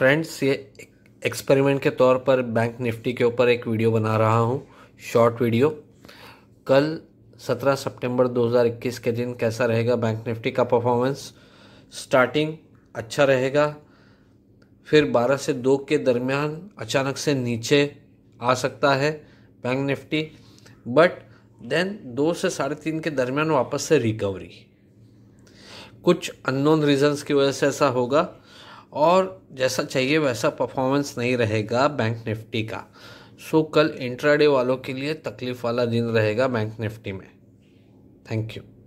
friends ये experiment के तौर पर बैंक निफ्टी के ऊपर एक वीडियो बना रहा हूँ शॉर्ट वीडियो कल 17 सितंबर 2021 के दिन कैसा रहेगा बैंक निफ्टी का परफॉर्मेंस स्टार्टिंग अच्छा रहेगा फिर 12 से 2 के दरमियान अचानक से नीचे आ सकता है बैंक निफ्टी बट देन दो से साढ़े तीन के दरमियान वापस से रिकवरी कुछ अननोन रीजंस की वजह से ऐसा होगा और जैसा चाहिए वैसा परफॉर्मेंस नहीं रहेगा बैंक निफ्टी का सो कल इंट्राडे वालों के लिए तकलीफ़ वाला दिन रहेगा बैंक निफ्टी में थैंक यू